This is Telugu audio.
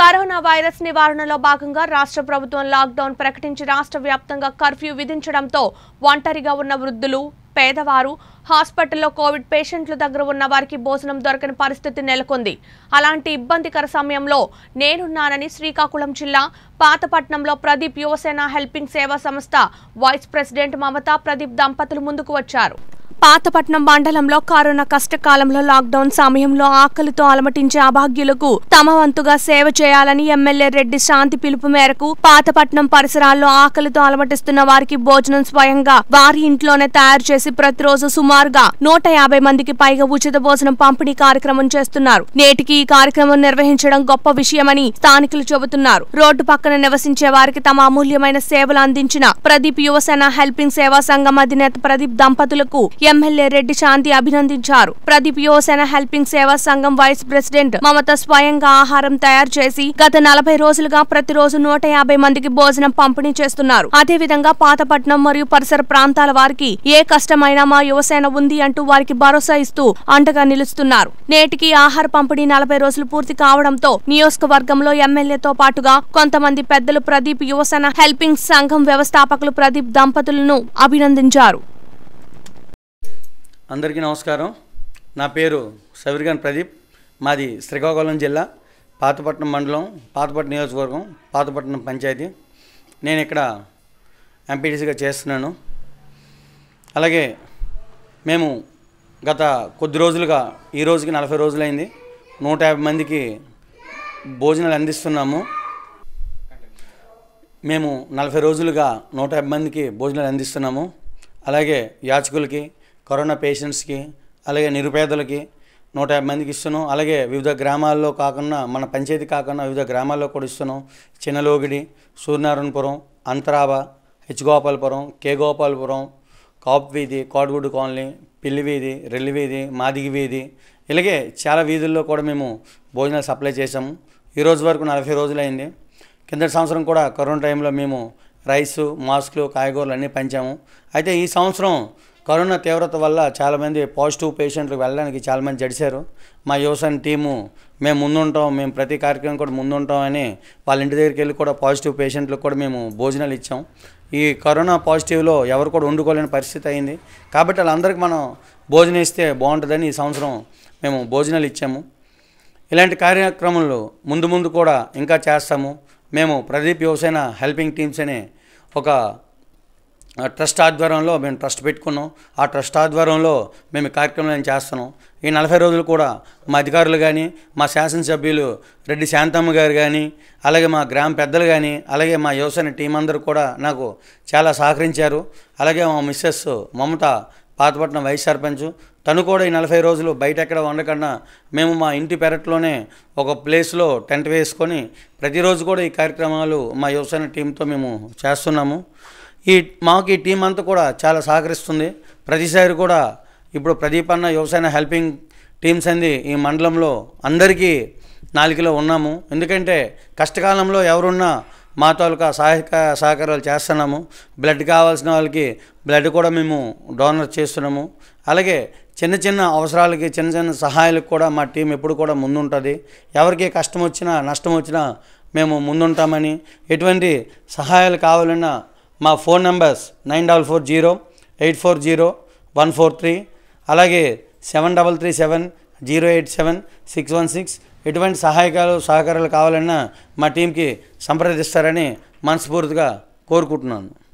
కరోనా వైరస్ నివారణలో భాగంగా రాష్ట్ర ప్రభుత్వం లాక్డౌన్ ప్రకటించి రాష్ట్ర వ్యాప్తంగా కర్ఫ్యూ విధించడంతో ఒంటరిగా ఉన్న వృద్ధులు పేదవారు హాస్పిటల్లో కోవిడ్ పేషెంట్ల దగ్గర ఉన్న వారికి భోజనం దొరకని పరిస్థితి నెలకొంది అలాంటి ఇబ్బందికర సమయంలో నేనున్నానని శ్రీకాకుళం జిల్లా పాతపట్నంలో ప్రదీప్ యువసేన హెల్పింగ్ సేవా సంస్థ వైస్ ప్రెసిడెంట్ మమతా ప్రదీప్ దంపతులు ముందుకు వచ్చారు పాతపట్నం మండలంలో కరోనా కష్టకాలంలో లాక్డౌన్ సమయంలో ఆకలితో అలమటించే అభాగ్యులకు తమ వంతుగా సేవ చేయాలని ఎమ్మెల్యే రెడ్డి శాంతి పిలుపు మేరకు పాతపట్నం పరిసరాల్లో ఆకలితో అలమటిస్తున్న వారికి భోజనం స్వయంగా వారి ఇంట్లోనే తయారు చేసి ప్రతిరోజు సుమారుగా నూట యాభై మందికి పైగా ఉచిత భోజనం పంపిణీ కార్యక్రమం చేస్తున్నారు నేటికి ఈ కార్యక్రమం నిర్వహించడం గొప్ప విషయమని స్థానికులు చెబుతున్నారు రోడ్డు పక్కన నివసించే వారికి తమ అమూల్యమైన సేవలు అందించిన ప్రదీప్ యువసేన హెల్పింగ్ సేవా సంఘం అధినేత ప్రదీప్ దంపతులకు ఎమ్మెల్యే రెడ్డి శాంతి అభినందించారు ప్రదీప్ యువసేన హెల్పింగ్ సేవా సంఘం వైస్ ప్రెసిడెంట్ మమత స్వయంగా ఆహారం తయారు చేసి గత నలభై రోజులుగా ప్రతిరోజు నూట యాభై మందికి భోజనం పంపిణీ చేస్తున్నారు అదేవిధంగా పాతపట్నం మరియు పరిసర ప్రాంతాల వారికి ఏ కష్టమైనా మా యువసేన ఉంది అంటూ వారికి భరోసా ఇస్తూ అండగా నిలుస్తున్నారు నేటికి ఆహార పంపిణీ నలభై రోజులు పూర్తి కావడంతో నియోజకవర్గంలో ఎమ్మెల్యేతో పాటుగా కొంతమంది పెద్దలు ప్రదీప్ యువసేన హెల్పింగ్ సంఘం వ్యవస్థాపకులు ప్రదీప్ దంపతులను అభినందించారు అందరికీ నమస్కారం నా పేరు సవిర్గాన్ ప్రదీప్ మాది శ్రీకాకుళం జిల్లా పాతపట్నం మండలం పాతపట్నం నియోజకవర్గం పాతపట్నం పంచాయతీ నేను ఇక్కడ ఎంపీటీసీగా చేస్తున్నాను అలాగే మేము గత కొద్ది రోజులుగా ఈ రోజుకి నలభై రోజులైంది నూట యాభై మందికి భోజనాలు అందిస్తున్నాము మేము నలభై రోజులుగా నూట యాభై మందికి భోజనాలు అందిస్తున్నాము అలాగే యాచకులకి కరోనా పేషెంట్స్కి అలాగే నిరుపేదలకి నూట యాభై మందికి ఇస్తున్నాం అలాగే వివిధ గ్రామాల్లో కాకుండా మన పంచాయతీ కాకుండా వివిధ గ్రామాల్లో కూడా ఇస్తున్నాం చిన్నలోగిడి సూర్యనారాయణపురం హెచ్ గోపాలపురం కే గోపాలపురం కాప్ వీధి కోడగూడు కాలనీ పిల్లి వీధి రెల్లి వీధి మాదిగి వీధి ఇలాగే చాలా వీధుల్లో కూడా మేము భోజనాలు సప్లై చేసాము ఈ రోజు వరకు నలభై రోజులైంది కిందటి సంవత్సరం కూడా కరోనా టైంలో మేము రైసు మాస్కులు కాయగూరలు అన్నీ పంచాము అయితే ఈ సంవత్సరం కరోనా తీవ్రత వల్ల చాలామంది పాజిటివ్ పేషెంట్లు వెళ్ళడానికి చాలామంది జడిశారు మా యువసన్ టీము మేము ముందుంటాం మేము ప్రతి కార్యక్రమం కూడా ముందుంటాం అని వాళ్ళ ఇంటి దగ్గరికి వెళ్ళి కూడా పాజిటివ్ పేషెంట్లకు కూడా మేము భోజనాలు ఇచ్చాం ఈ కరోనా పాజిటివ్లో ఎవరు కూడా వండుకోలేని పరిస్థితి అయింది కాబట్టి వాళ్ళందరికీ మనం భోజనం ఇస్తే బాగుంటుందని ఈ సంవత్సరం మేము భోజనాలు ఇచ్చాము ఇలాంటి కార్యక్రమంలో ముందు ముందు కూడా ఇంకా చేస్తాము మేము ప్రదీప్ యువసేన హెల్పింగ్ టీమ్స్ అనే ఒక ట్రస్ట్ ఆధ్వర్యంలో మేము ట్రస్ట్ పెట్టుకున్నాం ఆ ట్రస్ట్ ఆధ్వర్యంలో మేము కార్యక్రమాలను చేస్తున్నాం ఈ నలభై రోజులు కూడా మా అధికారులు కానీ మా శాసనసభ్యులు రెడ్డి శాంతమ్మ గారు కానీ అలాగే మా గ్రామ పెద్దలు కానీ అలాగే మా యువసేన టీం అందరూ కూడా నాకు చాలా సహకరించారు అలాగే మా మిస్సెస్ మమత పాతపట్నం వైస్ సర్పంచ్ తను కూడా ఈ నలభై రోజులు బయట ఎక్కడ ఉండకుండా మేము మా ఇంటి పెరట్లోనే ఒక ప్లేస్లో టెంట్ వేసుకొని ప్రతిరోజు కూడా ఈ కార్యక్రమాలు మా యువసేన టీంతో మేము చేస్తున్నాము ఈ మాకు ఈ టీం అంతా కూడా చాలా సహకరిస్తుంది ప్రతిసారి కూడా ఇప్పుడు ప్రదీప్ అన్న వ్యవసాయ హెల్పింగ్ టీమ్స్ అంది ఈ మండలంలో అందరికీ నాలుగులో ఉన్నాము ఎందుకంటే కష్టకాలంలో ఎవరున్నా మా తాలూకా సహాయక సహకారాలు చేస్తున్నాము బ్లడ్ కావాల్సిన వాళ్ళకి బ్లడ్ కూడా మేము డోనర్ చేస్తున్నాము అలాగే చిన్న చిన్న అవసరాలకి చిన్న చిన్న సహాయాలకు కూడా మా టీం ఎప్పుడు కూడా ముందుంటుంది ఎవరికి కష్టం వచ్చినా నష్టం వచ్చినా మేము ముందుంటామని ఎటువంటి సహాయాలు కావాలన్నా మా phone numbers nine double four zero eight four zero one four three అలాగే seven double three seven zero eight seven six one six ఎటువంటి సహాయకాలు సహకారాలు కావాలన్నా మా టీంకి సంప్రదిస్తారని మనస్ఫూర్తిగా కోరుకుంటున్నాను